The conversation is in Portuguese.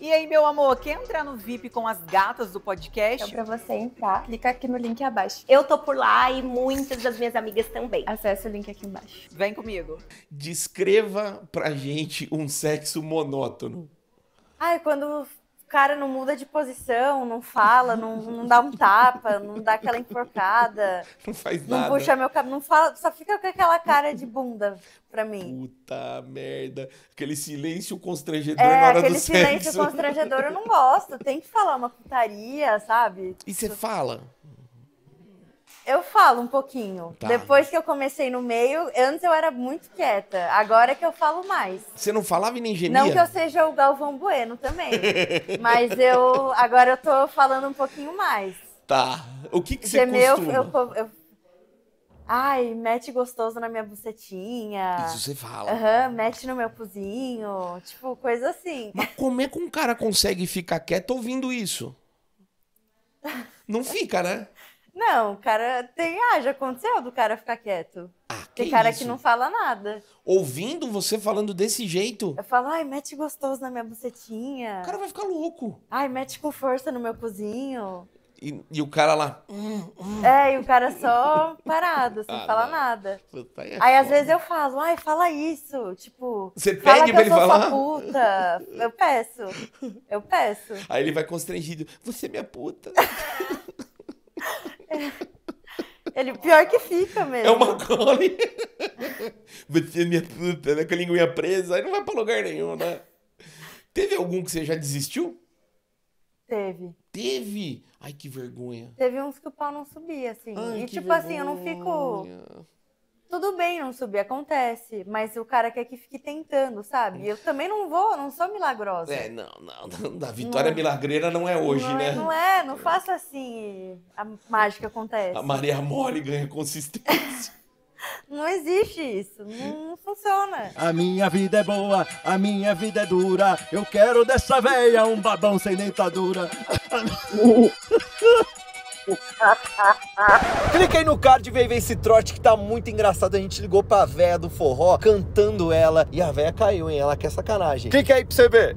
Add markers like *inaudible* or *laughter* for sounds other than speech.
E aí, meu amor, quer entrar no VIP com as gatas do podcast? Então, pra você entrar, clica aqui no link abaixo. Eu tô por lá e muitas das minhas amigas também. Acesse o link aqui embaixo. Vem comigo. Descreva pra gente um sexo monótono. Ai, quando cara não muda de posição, não fala, não, não dá um tapa, não dá aquela enforcada. *laughs* Não faz nada. Não puxa meu cabelo, não fala, só fica com aquela cara de bunda pra mim. Puta merda. Aquele silêncio constrangedor é, na hora do sexo. aquele silêncio constrangedor eu não gosto. Tem que falar uma putaria, sabe? E você tipo fala? Eu falo um pouquinho. Tá. Depois que eu comecei no meio, antes eu era muito quieta. Agora é que eu falo mais. Você não falava em engenharia? Não que eu seja o Galvão Bueno também. *laughs* mas eu agora eu tô falando um pouquinho mais. Tá. O que, que você Gemeu, costuma? Eu, eu, Ai, mete gostoso na minha bucetinha. Isso você fala. Aham, uhum, mete no meu cozinho. Tipo, coisa assim. Mas como é que um cara consegue ficar quieto ouvindo isso? Não fica, né? Não, o cara tem. Ah, já aconteceu do cara ficar quieto. Ah, tem cara isso? que não fala nada. Ouvindo você falando desse jeito. Eu falo, ai, mete gostoso na minha bucetinha. O cara vai ficar louco. Ai, mete com força no meu cozinho. E, e, o cara lá. Hum, hum. É, e o cara só parado, sem ah, falar não. nada. Puta, aí, é aí às vezes eu falo, ai, fala isso. Tipo, você pede pra ele falar? Puta. Eu peço. Eu peço. Aí ele vai constrangido, você é minha puta. *laughs* Ele, pior que fica mesmo. É uma cole. *laughs* né, com a linguinha presa, aí não vai pra lugar nenhum, né? Teve algum que você já desistiu? Teve. Teve? Ai, que vergonha. Teve uns que o pau não subia, assim. Ai, e tipo vergonha. assim, eu não fico tudo bem não subir, acontece. Mas o cara quer que fique tentando, sabe? Eu também não vou, não sou milagrosa. É, não, não. a vitória não. milagreira não é hoje, não, é, né? Não é, não faça assim. A mágica acontece. A Maria Mole ganha consistência. *laughs* Não existe isso, não funciona. A minha vida é boa, a minha vida é dura. Eu quero dessa veia um babão sem dentadura. Uh. *laughs* *laughs* Clica aí no card e vem ver esse trote que tá muito engraçado. A gente ligou pra véia do forró, cantando ela. E a véia caiu, hein? Ela quer sacanagem. Clica aí pra você ver.